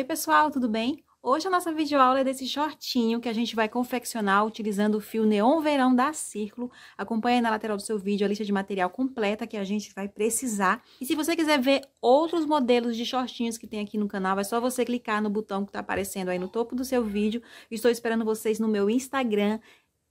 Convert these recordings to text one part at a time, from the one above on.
Oi pessoal, tudo bem? Hoje a nossa videoaula é desse shortinho que a gente vai confeccionar utilizando o fio Neon Verão da Círculo. Acompanhe na lateral do seu vídeo a lista de material completa que a gente vai precisar. E se você quiser ver outros modelos de shortinhos que tem aqui no canal, é só você clicar no botão que está aparecendo aí no topo do seu vídeo. Estou esperando vocês no meu Instagram,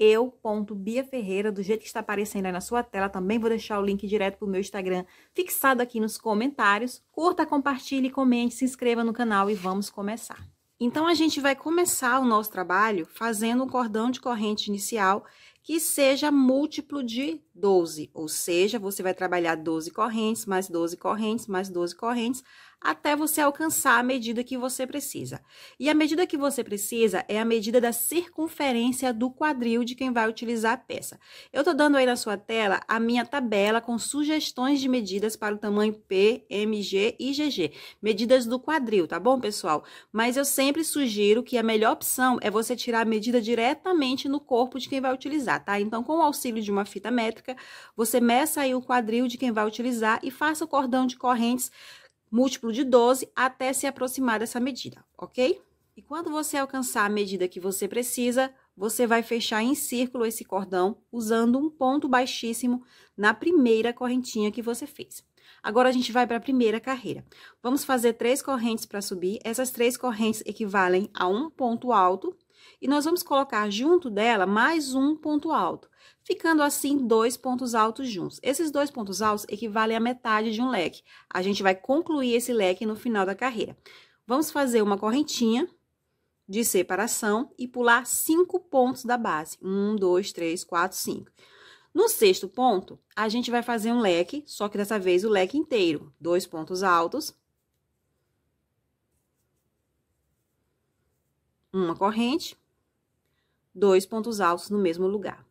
eu Bia Ferreira do jeito que está aparecendo aí na sua tela. Também vou deixar o link direto para o meu Instagram fixado aqui nos comentários. Curta, compartilhe, comente, se inscreva no canal e vamos começar. Então, a gente vai começar o nosso trabalho fazendo um cordão de corrente inicial que seja múltiplo de 12, ou seja, você vai trabalhar 12 correntes, mais 12 correntes, mais 12 correntes, até você alcançar a medida que você precisa. E a medida que você precisa é a medida da circunferência do quadril de quem vai utilizar a peça. Eu estou dando aí na sua tela a minha tabela com sugestões de medidas para o tamanho P, MG e GG, medidas do quadril, tá bom, pessoal? Mas eu sempre sugiro que a melhor opção é você tirar a medida diretamente no corpo de quem vai utilizar, tá? Então, com o auxílio de uma fita métrica, você meça aí o quadril de quem vai utilizar e faça o cordão de correntes múltiplo de 12 até se aproximar dessa medida, ok? E quando você alcançar a medida que você precisa, você vai fechar em círculo esse cordão usando um ponto baixíssimo na primeira correntinha que você fez. Agora, a gente vai para a primeira carreira. Vamos fazer três correntes para subir. Essas três correntes equivalem a um ponto alto. E nós vamos colocar junto dela mais um ponto alto ficando assim dois pontos altos juntos. Esses dois pontos altos equivalem à metade de um leque. A gente vai concluir esse leque no final da carreira. Vamos fazer uma correntinha de separação e pular cinco pontos da base. Um, dois, três, quatro, cinco. No sexto ponto, a gente vai fazer um leque, só que dessa vez o leque inteiro. Dois pontos altos. Uma corrente. Dois pontos altos no mesmo lugar.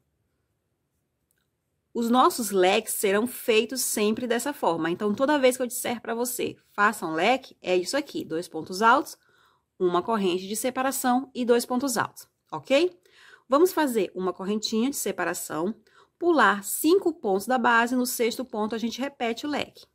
Os nossos leques serão feitos sempre dessa forma. Então, toda vez que eu disser para você, faça um leque, é isso aqui. Dois pontos altos, uma corrente de separação e dois pontos altos, ok? Vamos fazer uma correntinha de separação, pular cinco pontos da base, no sexto ponto a gente repete o leque.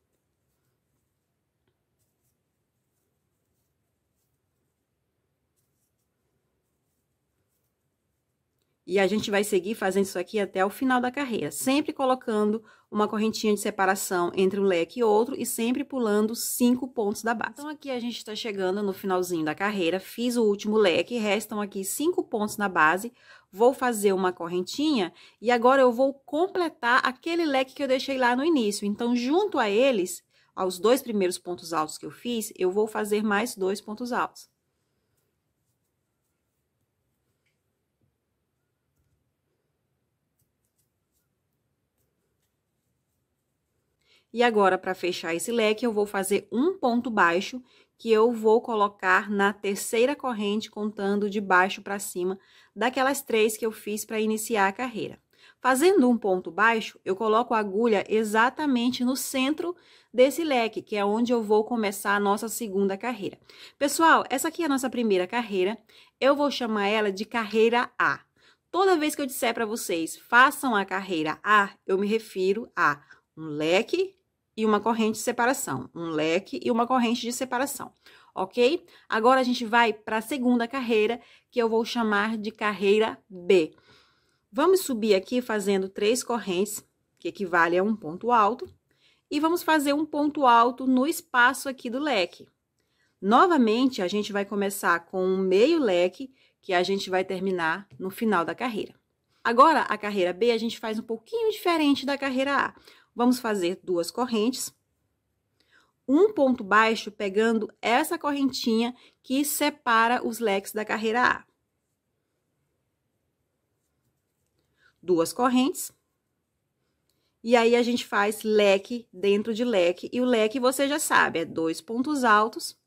E a gente vai seguir fazendo isso aqui até o final da carreira, sempre colocando uma correntinha de separação entre um leque e outro e sempre pulando cinco pontos da base. Então, aqui a gente está chegando no finalzinho da carreira, fiz o último leque, restam aqui cinco pontos na base, vou fazer uma correntinha e agora eu vou completar aquele leque que eu deixei lá no início. Então, junto a eles, aos dois primeiros pontos altos que eu fiz, eu vou fazer mais dois pontos altos. E agora, para fechar esse leque, eu vou fazer um ponto baixo, que eu vou colocar na terceira corrente, contando de baixo para cima, daquelas três que eu fiz para iniciar a carreira. Fazendo um ponto baixo, eu coloco a agulha exatamente no centro desse leque, que é onde eu vou começar a nossa segunda carreira. Pessoal, essa aqui é a nossa primeira carreira, eu vou chamar ela de carreira A. Toda vez que eu disser para vocês, façam a carreira A, eu me refiro a um leque, e uma corrente de separação, um leque e uma corrente de separação, ok? Agora a gente vai para a segunda carreira, que eu vou chamar de carreira B. Vamos subir aqui fazendo três correntes, que equivale a um ponto alto, e vamos fazer um ponto alto no espaço aqui do leque. Novamente, a gente vai começar com um meio leque, que a gente vai terminar no final da carreira. Agora, a carreira B a gente faz um pouquinho diferente da carreira A. Vamos fazer duas correntes. Um ponto baixo pegando essa correntinha que separa os leques da carreira A. Duas correntes. E aí, a gente faz leque dentro de leque. E o leque, você já sabe, é dois pontos altos,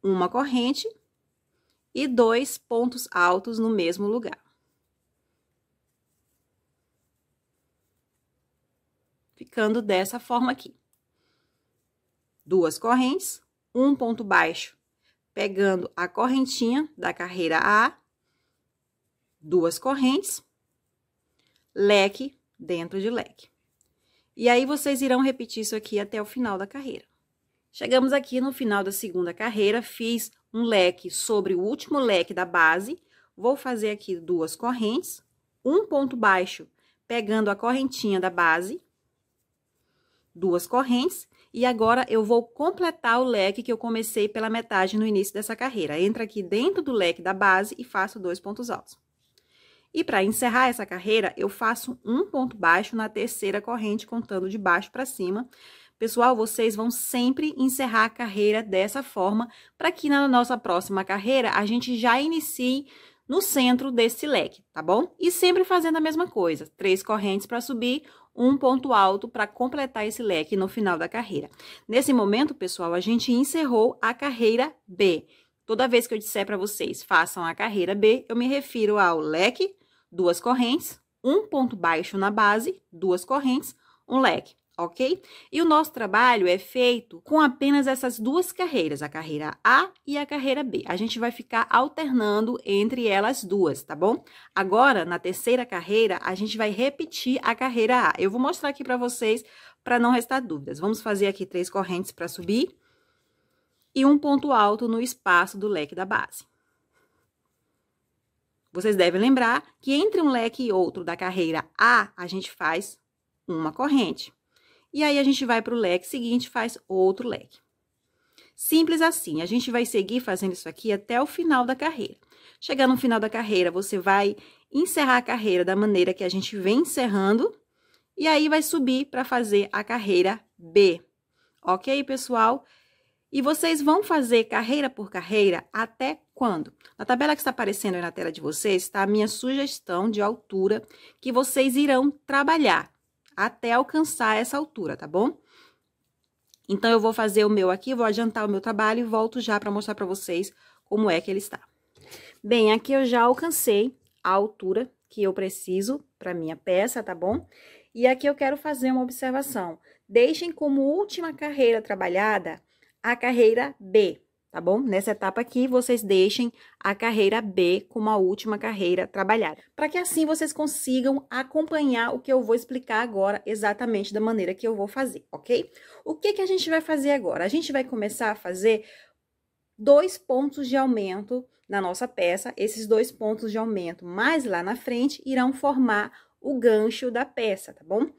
uma corrente e dois pontos altos no mesmo lugar. ficando dessa forma aqui. Duas correntes, um ponto baixo, pegando a correntinha da carreira A, duas correntes, leque dentro de leque. E aí, vocês irão repetir isso aqui até o final da carreira. Chegamos aqui no final da segunda carreira, fiz um leque sobre o último leque da base, vou fazer aqui duas correntes, um ponto baixo, pegando a correntinha da base, duas correntes, e agora eu vou completar o leque que eu comecei pela metade no início dessa carreira. Entra aqui dentro do leque da base e faço dois pontos altos. E para encerrar essa carreira, eu faço um ponto baixo na terceira corrente, contando de baixo para cima. Pessoal, vocês vão sempre encerrar a carreira dessa forma, para que na nossa próxima carreira a gente já inicie no centro desse leque, tá bom? E sempre fazendo a mesma coisa, três correntes para subir, um ponto alto para completar esse leque no final da carreira. Nesse momento, pessoal, a gente encerrou a carreira B. Toda vez que eu disser para vocês façam a carreira B, eu me refiro ao leque, duas correntes, um ponto baixo na base, duas correntes, um leque ok? E o nosso trabalho é feito com apenas essas duas carreiras, a carreira A e a carreira B. A gente vai ficar alternando entre elas duas, tá bom? Agora, na terceira carreira, a gente vai repetir a carreira A. Eu vou mostrar aqui para vocês para não restar dúvidas. Vamos fazer aqui três correntes para subir e um ponto alto no espaço do leque da base. Vocês devem lembrar que entre um leque e outro da carreira A, a gente faz uma corrente. E aí, a gente vai para o leque seguinte faz outro leque. Simples assim, a gente vai seguir fazendo isso aqui até o final da carreira. Chegar no final da carreira, você vai encerrar a carreira da maneira que a gente vem encerrando, e aí vai subir para fazer a carreira B. Ok, pessoal? E vocês vão fazer carreira por carreira até quando? Na tabela que está aparecendo aí na tela de vocês está a minha sugestão de altura que vocês irão trabalhar até alcançar essa altura, tá bom? Então, eu vou fazer o meu aqui, vou adiantar o meu trabalho e volto já para mostrar para vocês como é que ele está. Bem, aqui eu já alcancei a altura que eu preciso para minha peça, tá bom? E aqui eu quero fazer uma observação. Deixem como última carreira trabalhada a carreira B, tá bom? Nessa etapa aqui, vocês deixem a carreira B como a última carreira trabalhada, para que assim vocês consigam acompanhar o que eu vou explicar agora exatamente da maneira que eu vou fazer, ok? O que, que a gente vai fazer agora? A gente vai começar a fazer dois pontos de aumento na nossa peça, esses dois pontos de aumento mais lá na frente irão formar o gancho da peça, tá bom?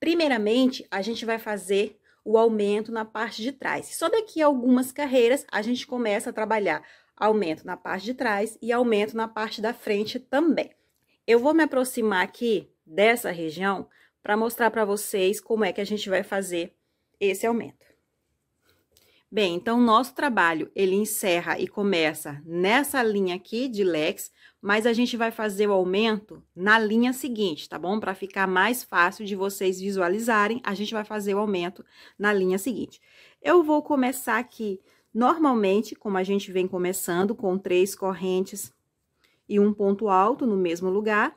Primeiramente, a gente vai fazer o aumento na parte de trás. Só daqui a algumas carreiras a gente começa a trabalhar aumento na parte de trás e aumento na parte da frente também. Eu vou me aproximar aqui dessa região para mostrar para vocês como é que a gente vai fazer esse aumento. Bem, então, nosso trabalho, ele encerra e começa nessa linha aqui de lex, mas a gente vai fazer o aumento na linha seguinte, tá bom? Para ficar mais fácil de vocês visualizarem, a gente vai fazer o aumento na linha seguinte. Eu vou começar aqui, normalmente, como a gente vem começando, com três correntes e um ponto alto no mesmo lugar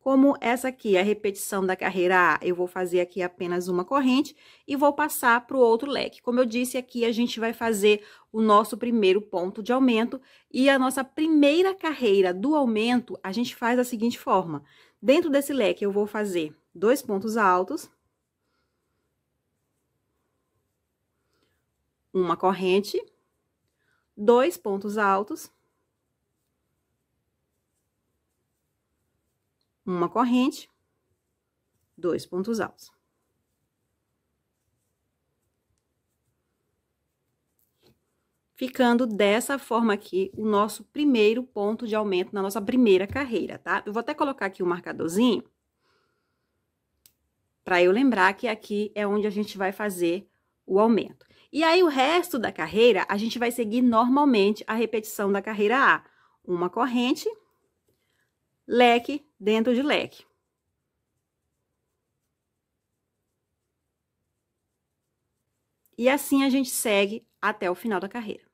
como essa aqui, a repetição da carreira A, eu vou fazer aqui apenas uma corrente e vou passar para o outro leque. Como eu disse, aqui a gente vai fazer o nosso primeiro ponto de aumento e a nossa primeira carreira do aumento a gente faz da seguinte forma. Dentro desse leque eu vou fazer dois pontos altos, uma corrente, dois pontos altos, uma corrente, dois pontos altos. Ficando dessa forma aqui o nosso primeiro ponto de aumento na nossa primeira carreira, tá? Eu vou até colocar aqui o um marcadorzinho, para eu lembrar que aqui é onde a gente vai fazer o aumento. E aí, o resto da carreira, a gente vai seguir normalmente a repetição da carreira A. Uma corrente, leque, dentro de leque. E assim a gente segue até o final da carreira.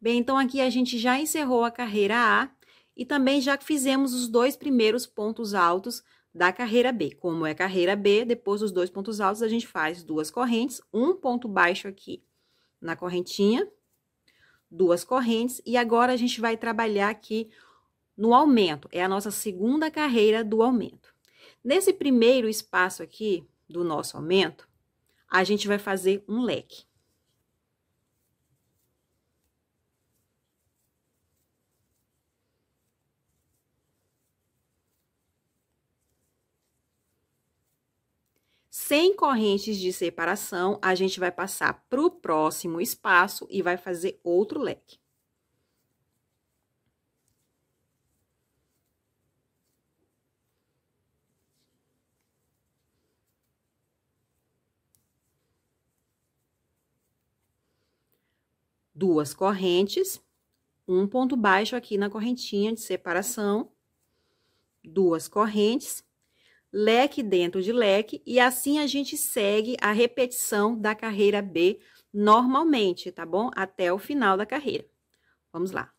Bem, então aqui a gente já encerrou a carreira A e também já fizemos os dois primeiros pontos altos da carreira B. Como é carreira B, depois dos dois pontos altos a gente faz duas correntes, um ponto baixo aqui na correntinha, duas correntes, e agora a gente vai trabalhar aqui no aumento. É a nossa segunda carreira do aumento. Nesse primeiro espaço aqui do nosso aumento, a gente vai fazer um leque. Sem correntes de separação, a gente vai passar para o próximo espaço e vai fazer outro leque. duas correntes, um ponto baixo aqui na correntinha de separação, duas correntes, leque dentro de leque, e assim a gente segue a repetição da carreira B normalmente, tá bom? Até o final da carreira. Vamos lá.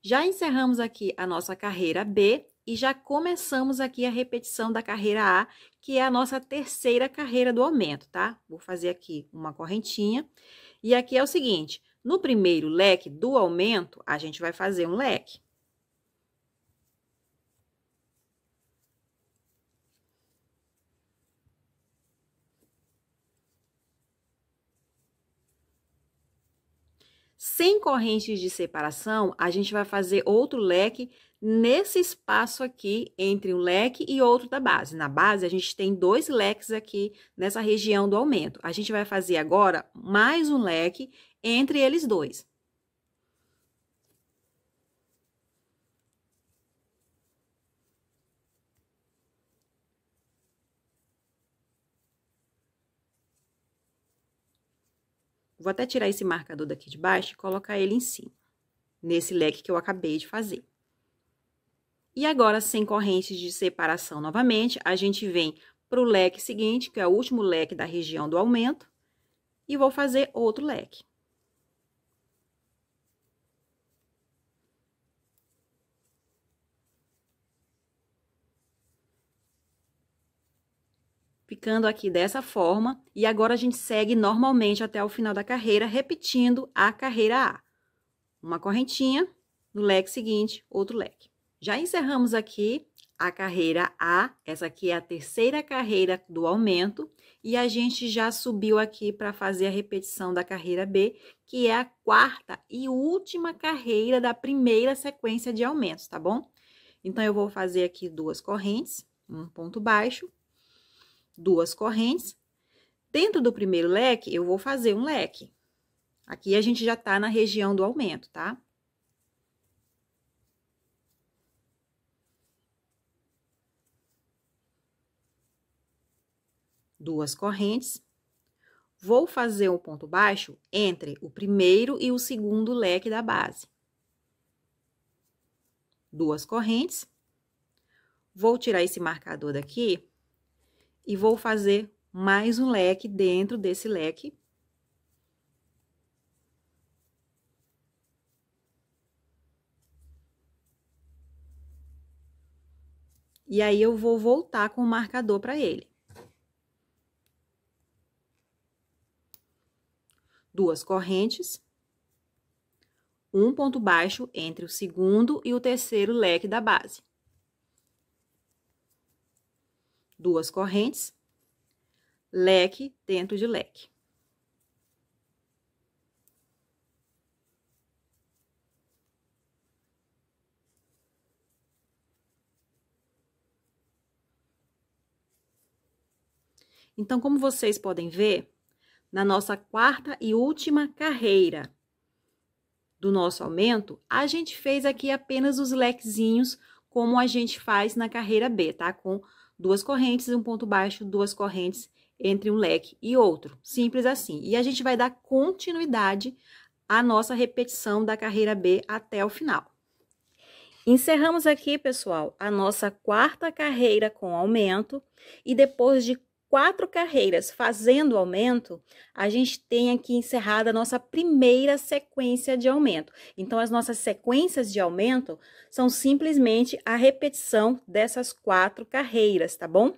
Já encerramos aqui a nossa carreira B e já começamos aqui a repetição da carreira A, que é a nossa terceira carreira do aumento, tá? Vou fazer aqui uma correntinha e aqui é o seguinte: no primeiro leque do aumento, a gente vai fazer um leque. sem correntes de separação, a gente vai fazer outro leque nesse espaço aqui entre um leque e outro da base. Na base, a gente tem dois leques aqui nessa região do aumento. A gente vai fazer agora mais um leque entre eles dois. Vou até tirar esse marcador daqui de baixo e colocar ele em cima, nesse leque que eu acabei de fazer. E agora, sem correntes de separação novamente, a gente vem para o leque seguinte, que é o último leque da região do aumento, e vou fazer outro leque. ficando aqui dessa forma, e agora a gente segue normalmente até o final da carreira, repetindo a carreira A. Uma correntinha, no leque seguinte, outro leque. Já encerramos aqui a carreira A, essa aqui é a terceira carreira do aumento, e a gente já subiu aqui para fazer a repetição da carreira B, que é a quarta e última carreira da primeira sequência de aumentos, tá bom? Então, eu vou fazer aqui duas correntes, um ponto baixo, duas correntes. Dentro do primeiro leque, eu vou fazer um leque. Aqui a gente já tá na região do aumento, tá? Duas correntes. Vou fazer um ponto baixo entre o primeiro e o segundo leque da base. Duas correntes. Vou tirar esse marcador daqui e vou fazer mais um leque dentro desse leque. E aí, eu vou voltar com o marcador para ele. Duas correntes. Um ponto baixo entre o segundo e o terceiro leque da base. duas correntes, leque dentro de leque. Então, como vocês podem ver, na nossa quarta e última carreira do nosso aumento, a gente fez aqui apenas os lequezinhos, como a gente faz na carreira B, tá? Com duas correntes, um ponto baixo, duas correntes entre um leque e outro. Simples assim. E a gente vai dar continuidade à nossa repetição da carreira B até o final. Encerramos aqui, pessoal, a nossa quarta carreira com aumento e depois de quatro carreiras fazendo aumento, a gente tem aqui encerrada a nossa primeira sequência de aumento. Então, as nossas sequências de aumento são simplesmente a repetição dessas quatro carreiras, tá bom?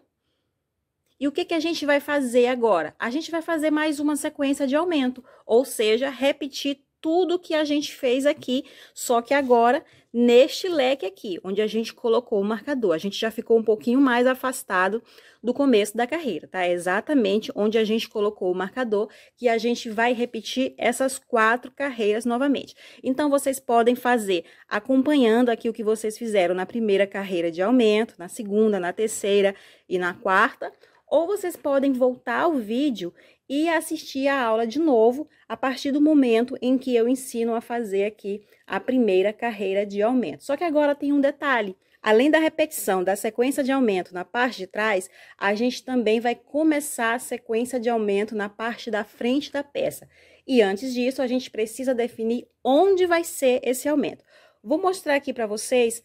E o que, que a gente vai fazer agora? A gente vai fazer mais uma sequência de aumento, ou seja, repetir tudo que a gente fez aqui, só que agora neste leque aqui, onde a gente colocou o marcador. A gente já ficou um pouquinho mais afastado do começo da carreira, tá? É exatamente onde a gente colocou o marcador, que a gente vai repetir essas quatro carreiras novamente. Então, vocês podem fazer acompanhando aqui o que vocês fizeram na primeira carreira de aumento, na segunda, na terceira e na quarta, ou vocês podem voltar ao vídeo e assistir a aula de novo a partir do momento em que eu ensino a fazer aqui a primeira carreira de aumento. Só que agora tem um detalhe. Além da repetição da sequência de aumento na parte de trás, a gente também vai começar a sequência de aumento na parte da frente da peça. E antes disso, a gente precisa definir onde vai ser esse aumento. Vou mostrar aqui para vocês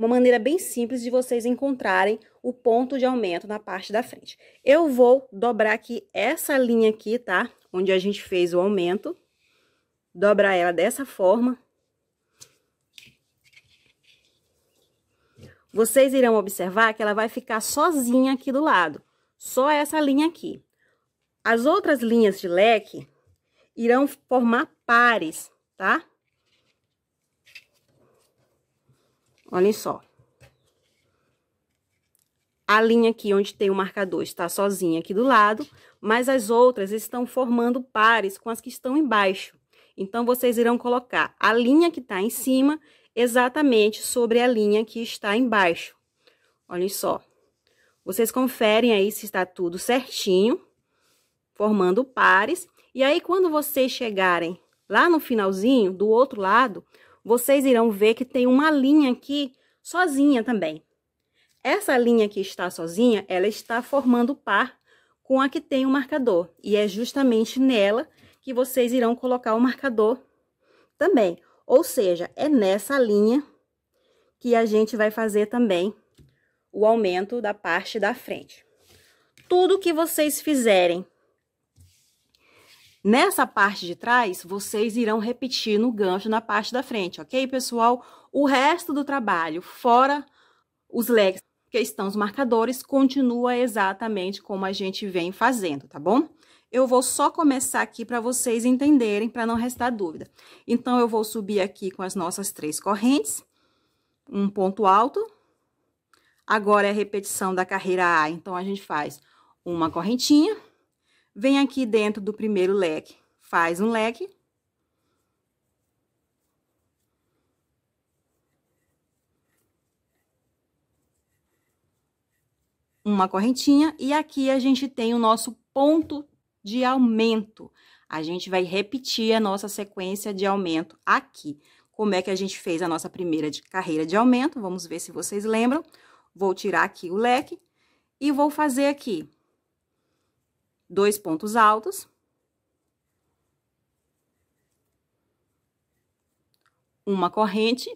uma maneira bem simples de vocês encontrarem o ponto de aumento na parte da frente. Eu vou dobrar aqui essa linha aqui, tá? Onde a gente fez o aumento. Dobrar ela dessa forma. Vocês irão observar que ela vai ficar sozinha aqui do lado. Só essa linha aqui. As outras linhas de leque irão formar pares, tá? Olhem só. A linha aqui onde tem o marcador está sozinha aqui do lado, mas as outras estão formando pares com as que estão embaixo. Então, vocês irão colocar a linha que está em cima exatamente sobre a linha que está embaixo. Olhem só. Vocês conferem aí se está tudo certinho, formando pares. E aí, quando vocês chegarem lá no finalzinho, do outro lado, vocês irão ver que tem uma linha aqui sozinha também. Essa linha que está sozinha, ela está formando par com a que tem o marcador. E é justamente nela que vocês irão colocar o marcador também. Ou seja, é nessa linha que a gente vai fazer também o aumento da parte da frente. Tudo que vocês fizerem Nessa parte de trás, vocês irão repetir no gancho na parte da frente, ok, pessoal? O resto do trabalho, fora os legs que estão os marcadores, continua exatamente como a gente vem fazendo, tá bom? Eu vou só começar aqui para vocês entenderem, para não restar dúvida. Então, eu vou subir aqui com as nossas três correntes, um ponto alto. Agora, é a repetição da carreira A, então, a gente faz uma correntinha vem aqui dentro do primeiro leque, faz um leque. Uma correntinha, e aqui a gente tem o nosso ponto de aumento. A gente vai repetir a nossa sequência de aumento aqui. Como é que a gente fez a nossa primeira de carreira de aumento? Vamos ver se vocês lembram. Vou tirar aqui o leque e vou fazer aqui dois pontos altos. Uma corrente,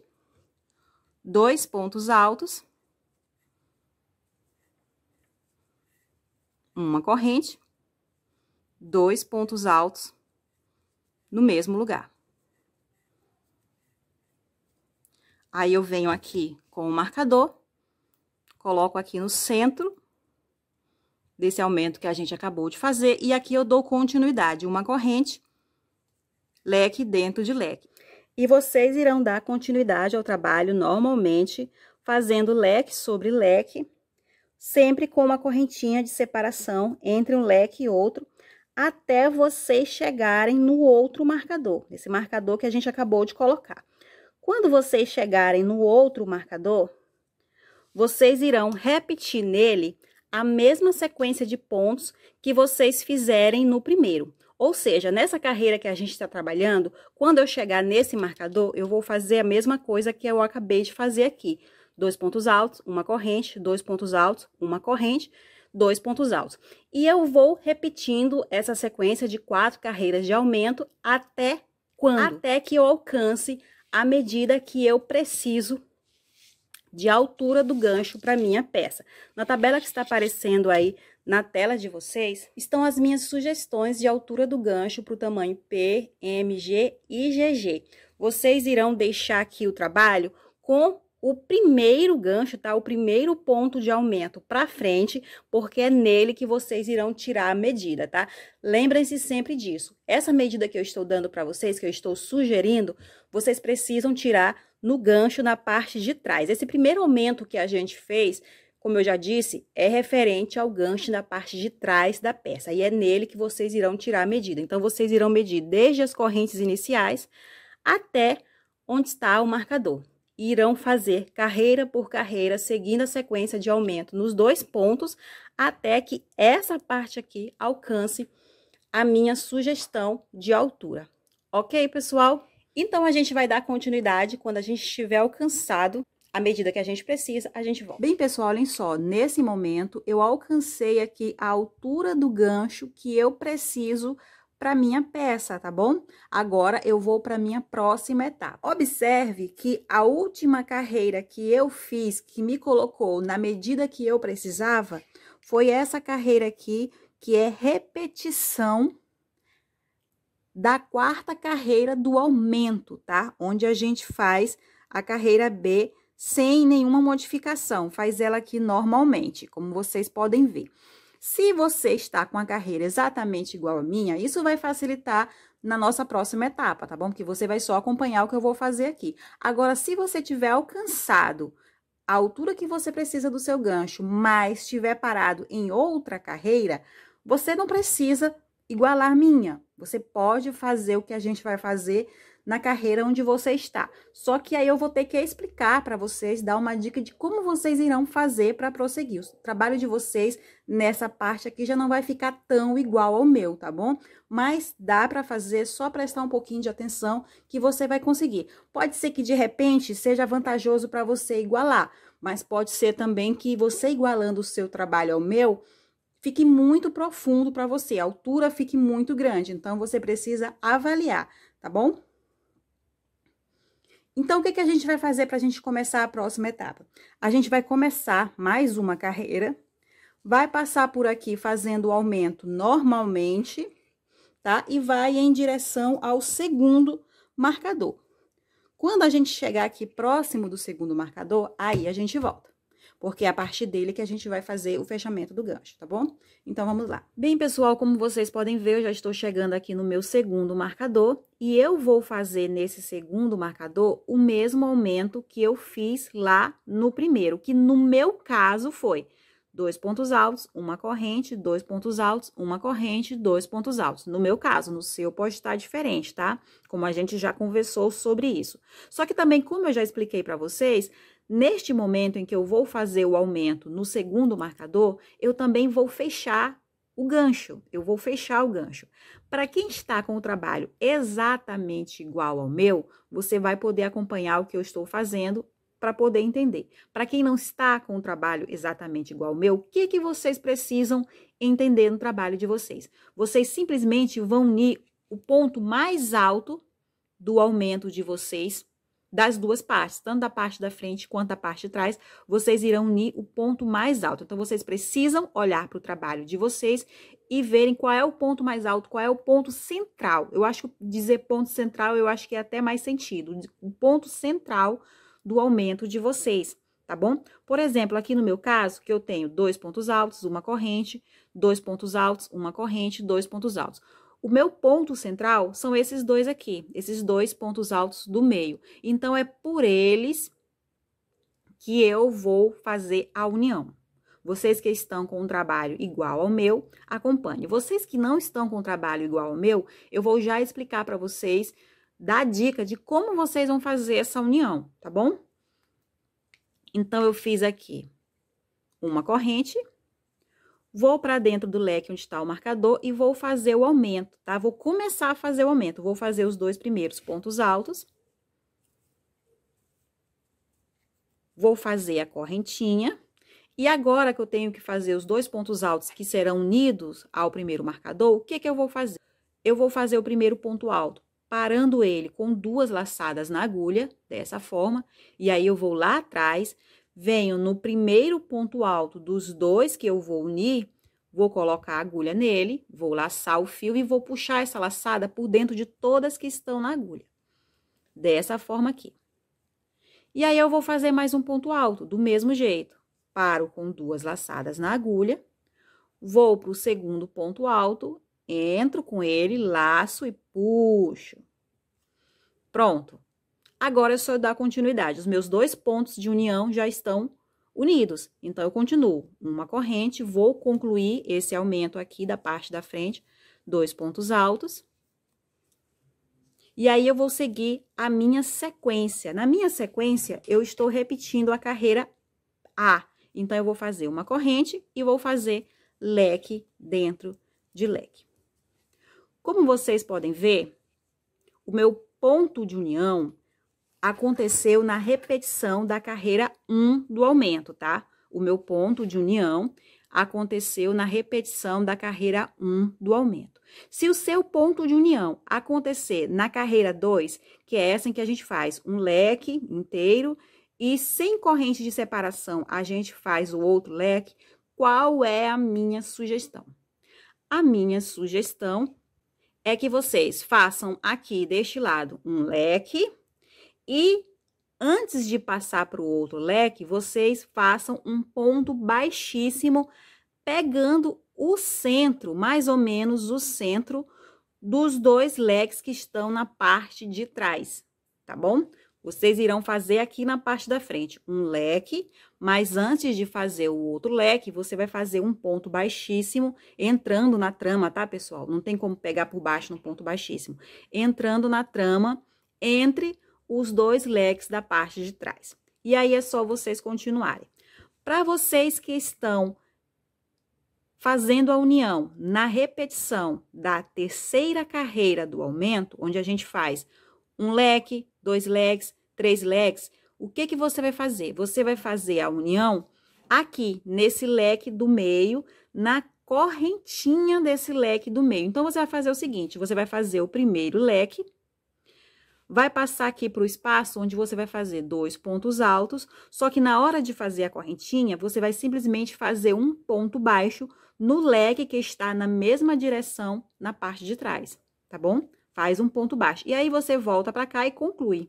dois pontos altos. Uma corrente, dois pontos altos no mesmo lugar. Aí, eu venho aqui com o marcador, coloco aqui no centro desse aumento que a gente acabou de fazer. E aqui eu dou continuidade, uma corrente, leque dentro de leque. E vocês irão dar continuidade ao trabalho normalmente, fazendo leque sobre leque, sempre com uma correntinha de separação entre um leque e outro, até vocês chegarem no outro marcador, esse marcador que a gente acabou de colocar. Quando vocês chegarem no outro marcador, vocês irão repetir nele a mesma sequência de pontos que vocês fizerem no primeiro. Ou seja, nessa carreira que a gente está trabalhando, quando eu chegar nesse marcador, eu vou fazer a mesma coisa que eu acabei de fazer aqui. Dois pontos altos, uma corrente, dois pontos altos, uma corrente, dois pontos altos. E eu vou repetindo essa sequência de quatro carreiras de aumento até quando? Até que eu alcance a medida que eu preciso de altura do gancho para minha peça. Na tabela que está aparecendo aí na tela de vocês, estão as minhas sugestões de altura do gancho para o tamanho P, MG e GG. Vocês irão deixar aqui o trabalho com o primeiro gancho, tá? O primeiro ponto de aumento para frente, porque é nele que vocês irão tirar a medida, tá? Lembrem-se sempre disso. Essa medida que eu estou dando para vocês, que eu estou sugerindo, vocês precisam tirar no gancho na parte de trás. Esse primeiro aumento que a gente fez, como eu já disse, é referente ao gancho na parte de trás da peça. E é nele que vocês irão tirar a medida. Então, vocês irão medir desde as correntes iniciais até onde está o marcador. E irão fazer carreira por carreira, seguindo a sequência de aumento nos dois pontos, até que essa parte aqui alcance a minha sugestão de altura. Ok, pessoal? Então a gente vai dar continuidade quando a gente estiver alcançado a medida que a gente precisa, a gente volta. Bem, pessoal, olhem só, nesse momento eu alcancei aqui a altura do gancho que eu preciso para minha peça, tá bom? Agora eu vou para minha próxima etapa. Observe que a última carreira que eu fiz, que me colocou na medida que eu precisava, foi essa carreira aqui, que é repetição da quarta carreira do aumento, tá? Onde a gente faz a carreira B sem nenhuma modificação, faz ela aqui normalmente, como vocês podem ver. Se você está com a carreira exatamente igual à minha, isso vai facilitar na nossa próxima etapa, tá bom? Porque você vai só acompanhar o que eu vou fazer aqui. Agora, se você tiver alcançado a altura que você precisa do seu gancho, mas estiver parado em outra carreira, você não precisa igualar minha. Você pode fazer o que a gente vai fazer na carreira onde você está. Só que aí eu vou ter que explicar para vocês, dar uma dica de como vocês irão fazer para prosseguir. O trabalho de vocês nessa parte aqui já não vai ficar tão igual ao meu, tá bom? Mas dá para fazer, só prestar um pouquinho de atenção que você vai conseguir. Pode ser que de repente seja vantajoso para você igualar, mas pode ser também que você igualando o seu trabalho ao meu, fique muito profundo para você, a altura fique muito grande, então você precisa avaliar, tá bom? Então, o que, que a gente vai fazer para a gente começar a próxima etapa? A gente vai começar mais uma carreira, vai passar por aqui fazendo o aumento normalmente, tá? E vai em direção ao segundo marcador. Quando a gente chegar aqui próximo do segundo marcador, aí a gente volta porque é a partir dele que a gente vai fazer o fechamento do gancho, tá bom? Então, vamos lá. Bem, pessoal, como vocês podem ver, eu já estou chegando aqui no meu segundo marcador, e eu vou fazer nesse segundo marcador o mesmo aumento que eu fiz lá no primeiro, que no meu caso foi dois pontos altos, uma corrente, dois pontos altos, uma corrente, dois pontos altos. No meu caso, no seu pode estar diferente, tá? Como a gente já conversou sobre isso. Só que também, como eu já expliquei para vocês, Neste momento em que eu vou fazer o aumento no segundo marcador, eu também vou fechar o gancho, eu vou fechar o gancho. Para quem está com o trabalho exatamente igual ao meu, você vai poder acompanhar o que eu estou fazendo para poder entender. Para quem não está com o trabalho exatamente igual ao meu, o que, que vocês precisam entender no trabalho de vocês? Vocês simplesmente vão unir o ponto mais alto do aumento de vocês das duas partes, tanto da parte da frente quanto da parte de trás, vocês irão unir o ponto mais alto. Então, vocês precisam olhar para o trabalho de vocês e verem qual é o ponto mais alto, qual é o ponto central. Eu acho que dizer ponto central, eu acho que é até mais sentido. O ponto central do aumento de vocês, tá bom? Por exemplo, aqui no meu caso, que eu tenho dois pontos altos, uma corrente, dois pontos altos, uma corrente, dois pontos altos. O meu ponto central são esses dois aqui, esses dois pontos altos do meio. Então, é por eles que eu vou fazer a união. Vocês que estão com um trabalho igual ao meu, acompanhe. Vocês que não estão com um trabalho igual ao meu, eu vou já explicar para vocês, dar dica de como vocês vão fazer essa união, tá bom? Então, eu fiz aqui uma corrente vou para dentro do leque onde está o marcador e vou fazer o aumento, tá? Vou começar a fazer o aumento, vou fazer os dois primeiros pontos altos. Vou fazer a correntinha. E agora que eu tenho que fazer os dois pontos altos que serão unidos ao primeiro marcador, o que que eu vou fazer? Eu vou fazer o primeiro ponto alto, parando ele com duas laçadas na agulha, dessa forma, e aí eu vou lá atrás, venho no primeiro ponto alto dos dois que eu vou unir, vou colocar a agulha nele, vou laçar o fio e vou puxar essa laçada por dentro de todas que estão na agulha. Dessa forma aqui. E aí, eu vou fazer mais um ponto alto, do mesmo jeito. Paro com duas laçadas na agulha, vou para o segundo ponto alto, entro com ele, laço e puxo. Pronto. Agora é só eu dar continuidade. Os meus dois pontos de união já estão unidos. Então, eu continuo uma corrente, vou concluir esse aumento aqui da parte da frente, dois pontos altos. E aí, eu vou seguir a minha sequência. Na minha sequência, eu estou repetindo a carreira A. Então, eu vou fazer uma corrente e vou fazer leque dentro de leque. Como vocês podem ver, o meu ponto de união aconteceu na repetição da carreira 1 do aumento, tá? O meu ponto de união aconteceu na repetição da carreira 1 do aumento. Se o seu ponto de união acontecer na carreira 2, que é essa em que a gente faz um leque inteiro e sem corrente de separação a gente faz o outro leque, qual é a minha sugestão? A minha sugestão é que vocês façam aqui deste lado um leque e antes de passar para o outro leque, vocês façam um ponto baixíssimo, pegando o centro, mais ou menos o centro dos dois leques que estão na parte de trás, tá bom? Vocês irão fazer aqui na parte da frente um leque, mas antes de fazer o outro leque, você vai fazer um ponto baixíssimo, entrando na trama, tá, pessoal? Não tem como pegar por baixo no ponto baixíssimo. Entrando na trama, entre os dois leques da parte de trás. E aí é só vocês continuarem. Para vocês que estão fazendo a união na repetição da terceira carreira do aumento, onde a gente faz um leque, dois leques, três leques, o que, que você vai fazer? Você vai fazer a união aqui, nesse leque do meio, na correntinha desse leque do meio. Então, você vai fazer o seguinte, você vai fazer o primeiro leque, vai passar aqui para o espaço onde você vai fazer dois pontos altos, só que na hora de fazer a correntinha, você vai simplesmente fazer um ponto baixo no leque que está na mesma direção na parte de trás, tá bom? Faz um ponto baixo. E aí, você volta para cá e conclui.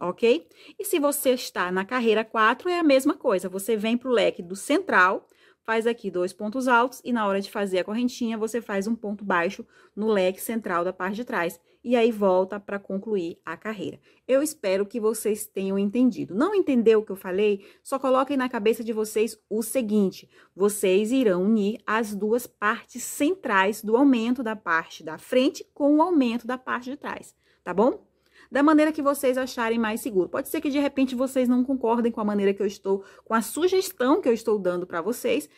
Ok? E se você está na carreira 4, é a mesma coisa. Você vem para o leque do central, faz aqui dois pontos altos e na hora de fazer a correntinha, você faz um ponto baixo no leque central da parte de trás e aí volta para concluir a carreira. Eu espero que vocês tenham entendido. Não entendeu o que eu falei? Só coloquem na cabeça de vocês o seguinte: vocês irão unir as duas partes centrais do aumento da parte da frente com o aumento da parte de trás, tá bom? da maneira que vocês acharem mais seguro. Pode ser que de repente vocês não concordem com a maneira que eu estou, com a sugestão que eu estou dando para vocês.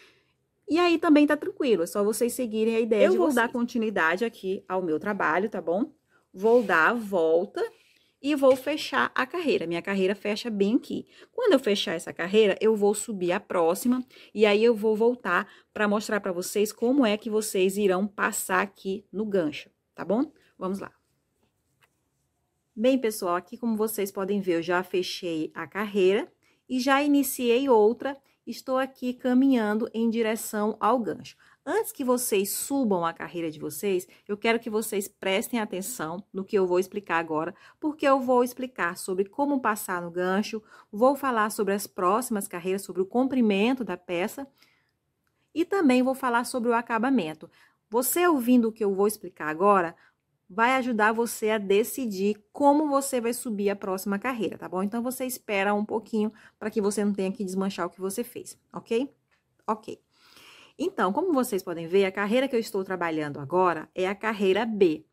E aí também tá tranquilo, é só vocês seguirem a ideia eu de vou vocês. dar continuidade aqui ao meu trabalho, tá bom? vou dar a volta e vou fechar a carreira. Minha carreira fecha bem aqui. Quando eu fechar essa carreira, eu vou subir a próxima e aí eu vou voltar para mostrar para vocês como é que vocês irão passar aqui no gancho, tá bom? Vamos lá. Bem, pessoal, aqui como vocês podem ver, eu já fechei a carreira e já iniciei outra. Estou aqui caminhando em direção ao gancho. Antes que vocês subam a carreira de vocês, eu quero que vocês prestem atenção no que eu vou explicar agora, porque eu vou explicar sobre como passar no gancho, vou falar sobre as próximas carreiras, sobre o comprimento da peça e também vou falar sobre o acabamento. Você ouvindo o que eu vou explicar agora, vai ajudar você a decidir como você vai subir a próxima carreira, tá bom? Então você espera um pouquinho para que você não tenha que desmanchar o que você fez, ok? Ok. Então, como vocês podem ver, a carreira que eu estou trabalhando agora é a carreira B,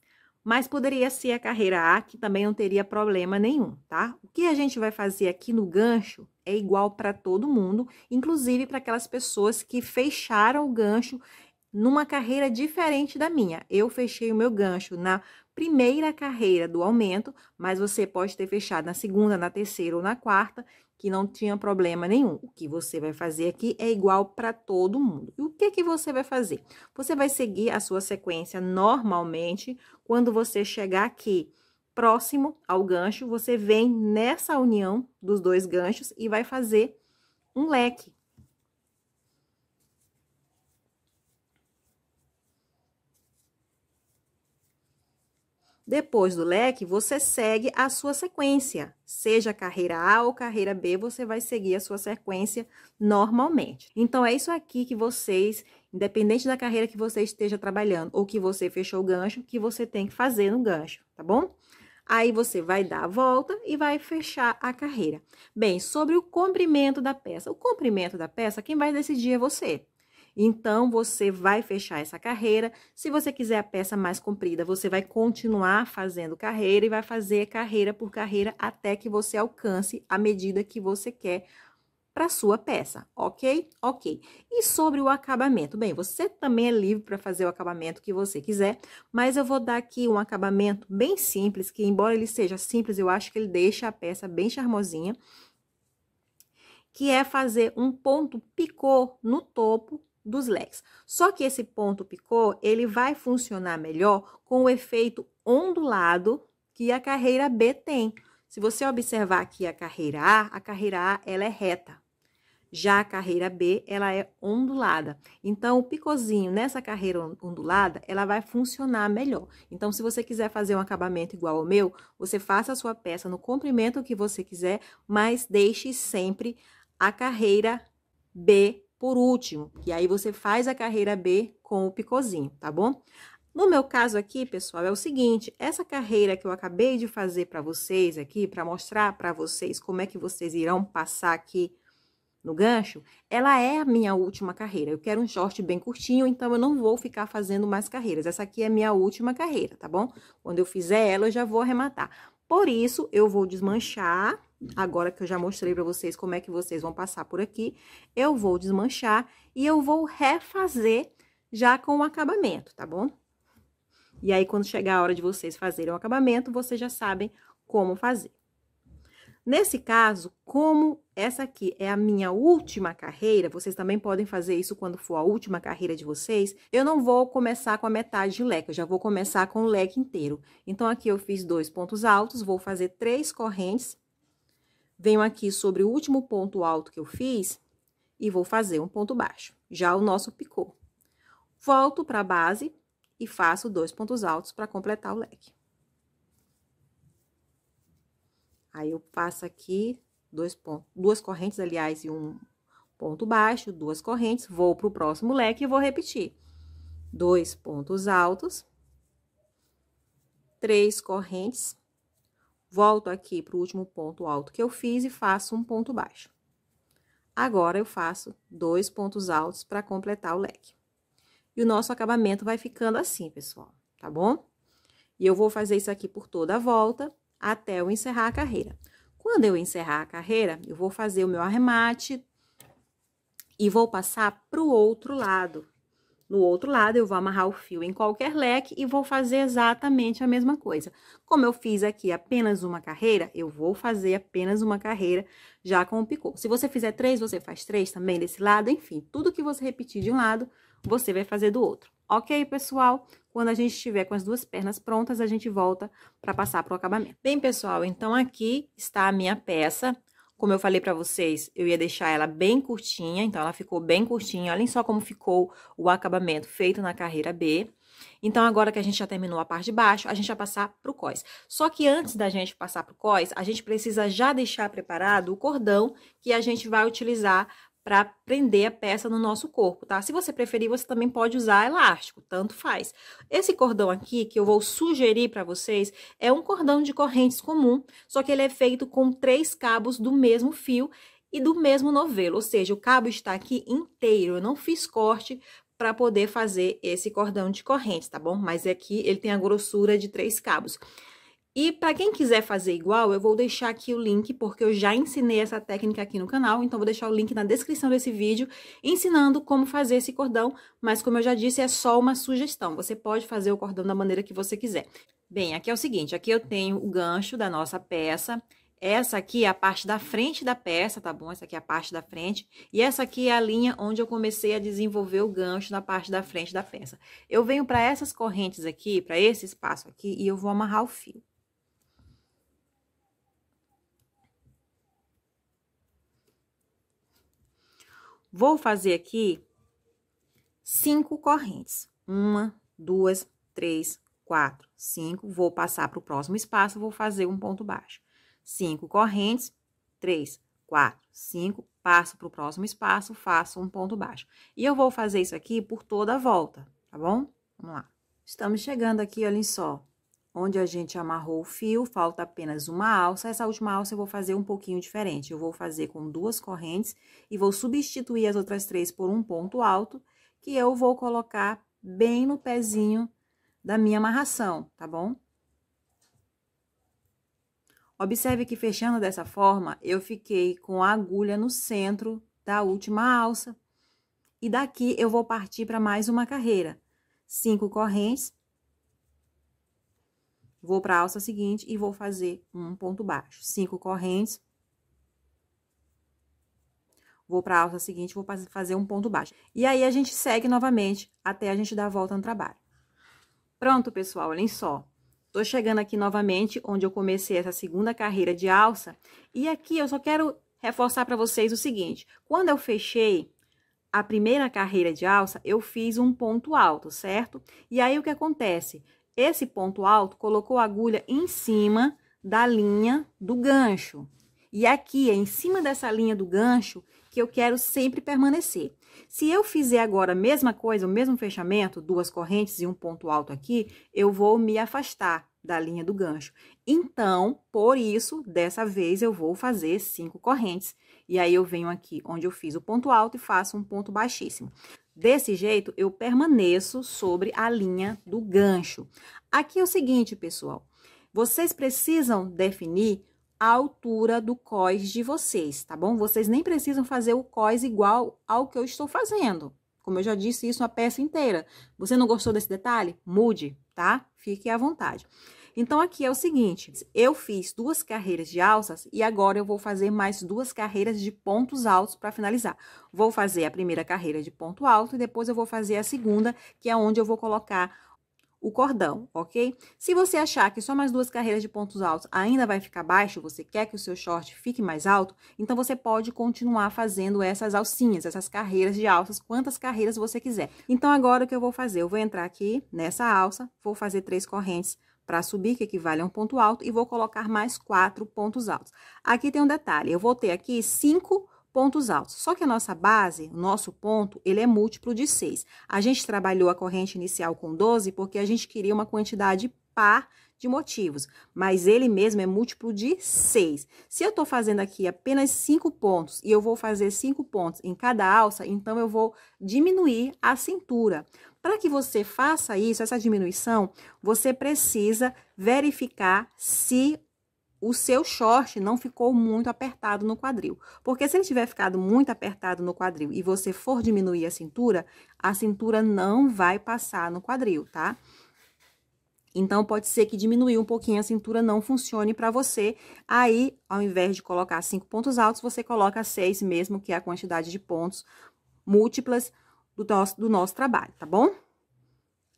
mas poderia ser a carreira A, que também não teria problema nenhum, tá? O que a gente vai fazer aqui no gancho é igual para todo mundo, inclusive para aquelas pessoas que fecharam o gancho numa carreira diferente da minha. Eu fechei o meu gancho na primeira carreira do aumento, mas você pode ter fechado na segunda, na terceira ou na quarta, que não tinha problema nenhum. O que você vai fazer aqui é igual para todo mundo. E o que, que você vai fazer? Você vai seguir a sua sequência normalmente. Quando você chegar aqui próximo ao gancho, você vem nessa união dos dois ganchos e vai fazer um leque. Depois do leque, você segue a sua sequência. Seja carreira A ou carreira B, você vai seguir a sua sequência normalmente. Então, é isso aqui que vocês, independente da carreira que você esteja trabalhando ou que você fechou o gancho, que você tem que fazer no gancho, tá bom? Aí você vai dar a volta e vai fechar a carreira. Bem, sobre o comprimento da peça. O comprimento da peça, quem vai decidir é você. Então, você vai fechar essa carreira. Se você quiser a peça mais comprida, você vai continuar fazendo carreira e vai fazer carreira por carreira até que você alcance a medida que você quer para sua peça, ok? Ok. E sobre o acabamento? Bem, você também é livre para fazer o acabamento que você quiser, mas eu vou dar aqui um acabamento bem simples, que embora ele seja simples, eu acho que ele deixa a peça bem charmosinha, que é fazer um ponto picô no topo dos leques. Só que esse ponto picô, ele vai funcionar melhor com o efeito ondulado que a carreira B tem. Se você observar aqui a carreira A, a carreira A ela é reta. Já a carreira B, ela é ondulada. Então, o picozinho nessa carreira ondulada, ela vai funcionar melhor. Então, se você quiser fazer um acabamento igual ao meu, você faça a sua peça no comprimento que você quiser, mas deixe sempre a carreira B por último. E aí você faz a carreira B com o picozinho, tá bom? No meu caso aqui, pessoal, é o seguinte, essa carreira que eu acabei de fazer para vocês aqui, para mostrar para vocês como é que vocês irão passar aqui no gancho, ela é a minha última carreira. Eu quero um short bem curtinho, então eu não vou ficar fazendo mais carreiras. Essa aqui é a minha última carreira, tá bom? Quando eu fizer ela, eu já vou arrematar. Por isso, eu vou desmanchar Agora que eu já mostrei para vocês como é que vocês vão passar por aqui, eu vou desmanchar e eu vou refazer já com o acabamento, tá bom? E aí, quando chegar a hora de vocês fazerem o acabamento, vocês já sabem como fazer. Nesse caso, como essa aqui é a minha última carreira, vocês também podem fazer isso quando for a última carreira de vocês, eu não vou começar com a metade de leque, eu já vou começar com o leque inteiro. Então, aqui eu fiz dois pontos altos, vou fazer três correntes venho aqui sobre o último ponto alto que eu fiz e vou fazer um ponto baixo, já o nosso picô. Volto para a base e faço dois pontos altos para completar o leque. Aí, eu passo aqui dois pontos, duas correntes, aliás, e um ponto baixo, duas correntes, vou para o próximo leque e vou repetir. Dois pontos altos, três correntes, Volto aqui para o último ponto alto que eu fiz e faço um ponto baixo. Agora, eu faço dois pontos altos para completar o leque. E o nosso acabamento vai ficando assim, pessoal, tá bom? E eu vou fazer isso aqui por toda a volta até eu encerrar a carreira. Quando eu encerrar a carreira, eu vou fazer o meu arremate e vou passar para o outro lado, no outro lado, eu vou amarrar o fio em qualquer leque e vou fazer exatamente a mesma coisa. Como eu fiz aqui apenas uma carreira, eu vou fazer apenas uma carreira já com o picô. Se você fizer três, você faz três também desse lado, enfim, tudo que você repetir de um lado, você vai fazer do outro. Ok, pessoal? Quando a gente estiver com as duas pernas prontas, a gente volta para passar para o acabamento. Bem, pessoal, então aqui está a minha peça como eu falei para vocês, eu ia deixar ela bem curtinha, então ela ficou bem curtinha. Olhem só como ficou o acabamento feito na carreira B. Então, agora que a gente já terminou a parte de baixo, a gente vai passar para o cós. Só que antes da gente passar para o cós, a gente precisa já deixar preparado o cordão que a gente vai utilizar para prender a peça no nosso corpo, tá? Se você preferir, você também pode usar elástico, tanto faz. Esse cordão aqui, que eu vou sugerir para vocês, é um cordão de correntes comum, só que ele é feito com três cabos do mesmo fio e do mesmo novelo, ou seja, o cabo está aqui inteiro, eu não fiz corte para poder fazer esse cordão de correntes, tá bom? Mas aqui é ele tem a grossura de três cabos. E para quem quiser fazer igual, eu vou deixar aqui o link, porque eu já ensinei essa técnica aqui no canal, então vou deixar o link na descrição desse vídeo, ensinando como fazer esse cordão, mas como eu já disse, é só uma sugestão, você pode fazer o cordão da maneira que você quiser. Bem, aqui é o seguinte, aqui eu tenho o gancho da nossa peça, essa aqui é a parte da frente da peça, tá bom? Essa aqui é a parte da frente. E essa aqui é a linha onde eu comecei a desenvolver o gancho na parte da frente da peça. Eu venho para essas correntes aqui, para esse espaço aqui, e eu vou amarrar o fio. Vou fazer aqui cinco correntes. Uma, duas, três, quatro, cinco. Vou passar para o próximo espaço, vou fazer um ponto baixo. Cinco correntes, três, quatro, cinco. Passo para o próximo espaço, faço um ponto baixo. E eu vou fazer isso aqui por toda a volta, tá bom? Vamos lá. Estamos chegando aqui, olhem só, onde a gente amarrou o fio, falta apenas uma alça. Essa última alça eu vou fazer um pouquinho diferente. Eu vou fazer com duas correntes e vou substituir as outras três por um ponto alto, que eu vou colocar bem no pezinho da minha amarração, tá bom? Observe que fechando dessa forma, eu fiquei com a agulha no centro da última alça. E daqui eu vou partir para mais uma carreira. Cinco correntes Vou para a alça seguinte e vou fazer um ponto baixo. Cinco correntes. Vou para a alça seguinte, vou fazer um ponto baixo. E aí, a gente segue novamente até a gente dar a volta no trabalho. Pronto, pessoal, olhem só. Tô chegando aqui novamente, onde eu comecei essa segunda carreira de alça. E aqui, eu só quero reforçar para vocês o seguinte. Quando eu fechei a primeira carreira de alça, eu fiz um ponto alto, certo? E aí, o que acontece? Esse ponto alto colocou a agulha em cima da linha do gancho. E aqui é em cima dessa linha do gancho que eu quero sempre permanecer. Se eu fizer agora a mesma coisa, o mesmo fechamento, duas correntes e um ponto alto aqui, eu vou me afastar da linha do gancho. Então, por isso, dessa vez eu vou fazer cinco correntes e aí eu venho aqui onde eu fiz o ponto alto e faço um ponto baixíssimo. Desse jeito, eu permaneço sobre a linha do gancho. Aqui é o seguinte, pessoal. Vocês precisam definir a altura do cós de vocês, tá bom? Vocês nem precisam fazer o cós igual ao que eu estou fazendo. Como eu já disse isso a peça inteira. Você não gostou desse detalhe? Mude, tá? Fique à vontade. Então, aqui é o seguinte, eu fiz duas carreiras de alças e agora eu vou fazer mais duas carreiras de pontos altos para finalizar. Vou fazer a primeira carreira de ponto alto e depois eu vou fazer a segunda, que é onde eu vou colocar o cordão, ok? Se você achar que só mais duas carreiras de pontos altos ainda vai ficar baixo, você quer que o seu short fique mais alto, então você pode continuar fazendo essas alcinhas, essas carreiras de alças, quantas carreiras você quiser. Então, agora o que eu vou fazer? Eu vou entrar aqui nessa alça, vou fazer três correntes para subir, que equivale a um ponto alto, e vou colocar mais quatro pontos altos. Aqui tem um detalhe, eu vou ter aqui cinco pontos altos. Só que a nossa base, o nosso ponto, ele é múltiplo de 6. A gente trabalhou a corrente inicial com 12 porque a gente queria uma quantidade par de motivos, mas ele mesmo é múltiplo de 6. Se eu estou fazendo aqui apenas 5 pontos e eu vou fazer 5 pontos em cada alça, então eu vou diminuir a cintura. Para que você faça isso, essa diminuição, você precisa verificar se o seu short não ficou muito apertado no quadril. Porque se ele tiver ficado muito apertado no quadril e você for diminuir a cintura, a cintura não vai passar no quadril, tá? Então, pode ser que diminuir um pouquinho a cintura não funcione para você. Aí, ao invés de colocar cinco pontos altos, você coloca seis mesmo, que é a quantidade de pontos múltiplas do nosso, do nosso trabalho, tá bom?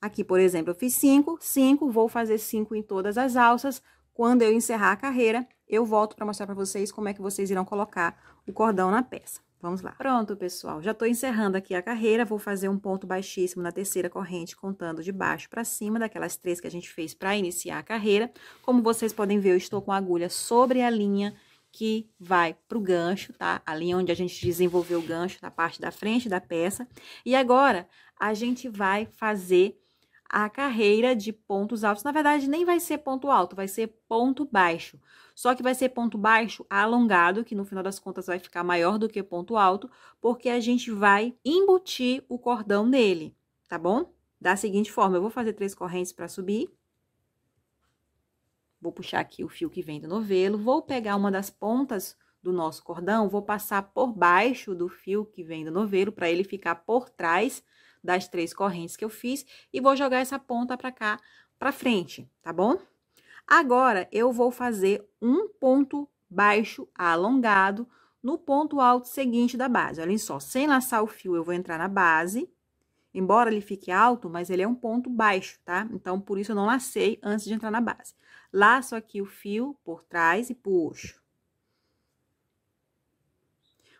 Aqui, por exemplo, eu fiz cinco, cinco, vou fazer cinco em todas as alças. Quando eu encerrar a carreira, eu volto para mostrar para vocês como é que vocês irão colocar o cordão na peça. Vamos lá. Pronto, pessoal. Já estou encerrando aqui a carreira. Vou fazer um ponto baixíssimo na terceira corrente, contando de baixo para cima, daquelas três que a gente fez para iniciar a carreira. Como vocês podem ver, eu estou com a agulha sobre a linha que vai para o gancho, tá? A linha onde a gente desenvolveu o gancho, na parte da frente da peça. E agora, a gente vai fazer a carreira de pontos altos. Na verdade, nem vai ser ponto alto, vai ser ponto baixo. Só que vai ser ponto baixo alongado, que no final das contas vai ficar maior do que ponto alto, porque a gente vai embutir o cordão nele, tá bom? Da seguinte forma, eu vou fazer três correntes para subir. Vou puxar aqui o fio que vem do novelo, vou pegar uma das pontas do nosso cordão, vou passar por baixo do fio que vem do novelo para ele ficar por trás das três correntes que eu fiz e vou jogar essa ponta para cá, para frente, tá bom? Agora, eu vou fazer um ponto baixo alongado no ponto alto seguinte da base. Olhem só, sem laçar o fio, eu vou entrar na base, embora ele fique alto, mas ele é um ponto baixo, tá? Então, por isso eu não lacei antes de entrar na base. Laço aqui o fio por trás e puxo.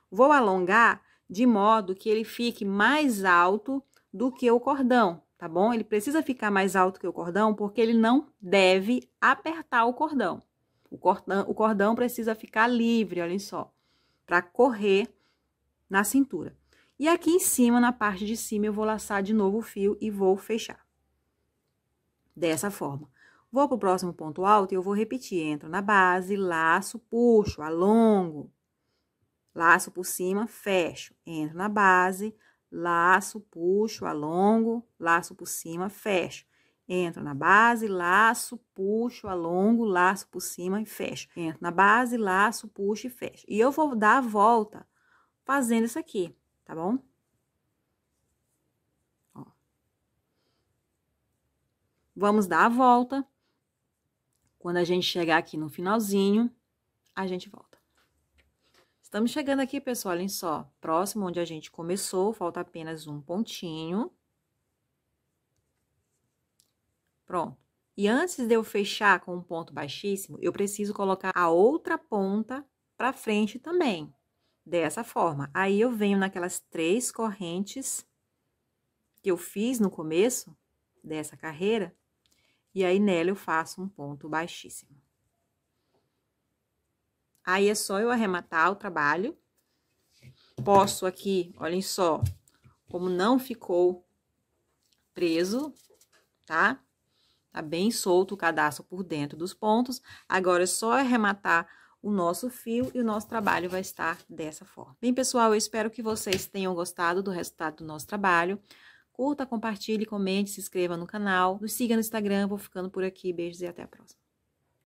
Vou alongar de modo que ele fique mais alto do que o cordão, tá bom? Ele precisa ficar mais alto que o cordão porque ele não deve apertar o cordão. O cordão, o cordão precisa ficar livre, olhem só, para correr na cintura. E aqui em cima, na parte de cima, eu vou laçar de novo o fio e vou fechar. Dessa forma. Vou pro próximo ponto alto e eu vou repetir. Entro na base, laço, puxo, alongo. Laço por cima, fecho. Entro na base, laço, puxo, alongo, laço por cima, fecho. Entro na base, laço, puxo, alongo, laço por cima e fecho. Entro na base, laço, puxo e fecho. E eu vou dar a volta fazendo isso aqui, tá bom? Ó. Vamos dar a volta. Quando a gente chegar aqui no finalzinho, a gente volta. Estamos chegando aqui, pessoal, olhem só, próximo onde a gente começou, falta apenas um pontinho. Pronto. E antes de eu fechar com um ponto baixíssimo, eu preciso colocar a outra ponta para frente também, dessa forma. Aí, eu venho naquelas três correntes que eu fiz no começo dessa carreira, e aí nela eu faço um ponto baixíssimo. Aí é só eu arrematar o trabalho. Posso aqui, olhem só, como não ficou preso, tá? Tá bem solto o cadastro por dentro dos pontos. Agora é só arrematar o nosso fio e o nosso trabalho vai estar dessa forma. Bem, pessoal, eu espero que vocês tenham gostado do resultado do nosso trabalho. Curta, compartilhe, comente, se inscreva no canal. Nos siga no Instagram, vou ficando por aqui. Beijos e até a próxima.